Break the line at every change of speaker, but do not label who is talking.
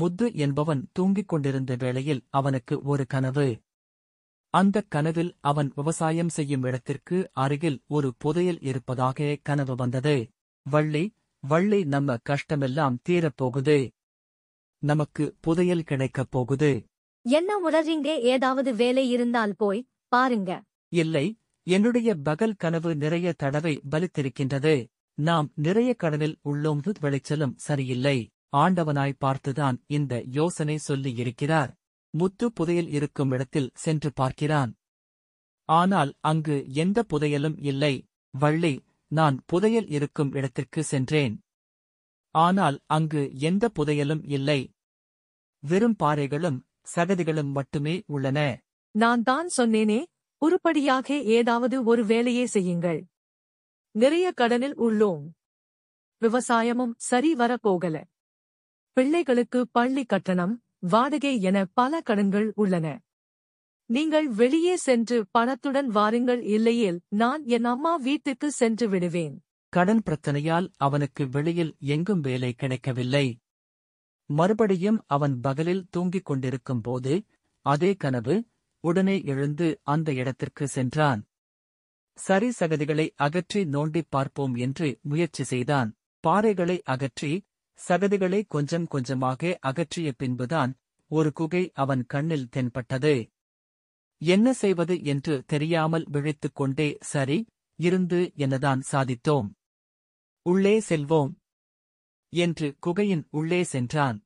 முத்து என்பவன் தூங்கிக் கொண்டிருந்த வேளையில் அவனுக்கு ஒரு கனவு அந்தக் கனவில் அவன் விவசாயம் செய்யும் இடத்திற்கு அருகில் ஒரு புதையல் இருப்பதாக கனவு வந்தது வள்ளி வள்ளி நம்ம கஷ்டமெல்லாம் தீரப்போகுது நமக்கு புதையல் கிடைக்கப் போகுது
என்ன உணர்றீங்க ஏதாவது வேலை இருந்தால் போய் பாருங்க
இல்லை என்னுடைய பகல் கனவு நிறைய தடவை பலித்திருக்கின்றது நாம் நிறைய கடலில் உள்ளோம் விளைச்சலும் சரியில்லை ஆண்டவனாய் பார்த்துதான் இந்த யோசனை சொல்லி இருக்கிறார் முத்து புதையல் இருக்கும் இடத்தில் சென்று பார்க்கிறான் ஆனால் அங்கு எந்த புதையலும் இல்லை வள்ளி நான் புதையல் இருக்கும் இடத்திற்கு சென்றேன் ஆனால் அங்கு எந்த புதையலும் இல்லை வெறும் பாறைகளும் சகதிகளும் மட்டுமே உள்ளன
நான் தான் சொன்னேனே உருப்படியாக ஏதாவது ஒரு வேலையே செய்யுங்கள் நிறைய கடனில் உள்ளோம் விவசாயமும் சரி வரப்போகல பிள்ளைகளுக்கு பள்ளி கட்டணம் வாடகை என பல கடன்கள் உள்ளன நீங்கள் வெளியே சென்று பணத்துடன் வாருங்கள் இல்லையில் நான் என் அம்மா வீட்டுக்கு சென்று விடுவேன்
கடன் பிரச்சனையால் அவனுக்கு வெளியில் எங்கும் வேலை கிடைக்கவில்லை மறுபடியும் அவன் பகலில் தூங்கிக் கொண்டிருக்கும் போது அதே கனவு உடனே எழுந்து அந்த இடத்திற்கு சென்றான் சரி சகதிகளை அகற்றி நோண்டிப் பார்ப்போம் என்று முயற்சி செய்தான் பாறைகளை அகற்றி சகதிகளை கொஞ்சம் கொஞ்சமாக அகற்றிய பின்புதான் ஒரு குகை அவன் கண்ணில் தென்பட்டது என்ன செய்வது என்று தெரியாமல் விழித்துக் கொண்டே சரி இருந்து என்னதான் சாதித்தோம் உள்ளே செல்வோம்
என்று குகையின் உள்ளே சென்றான்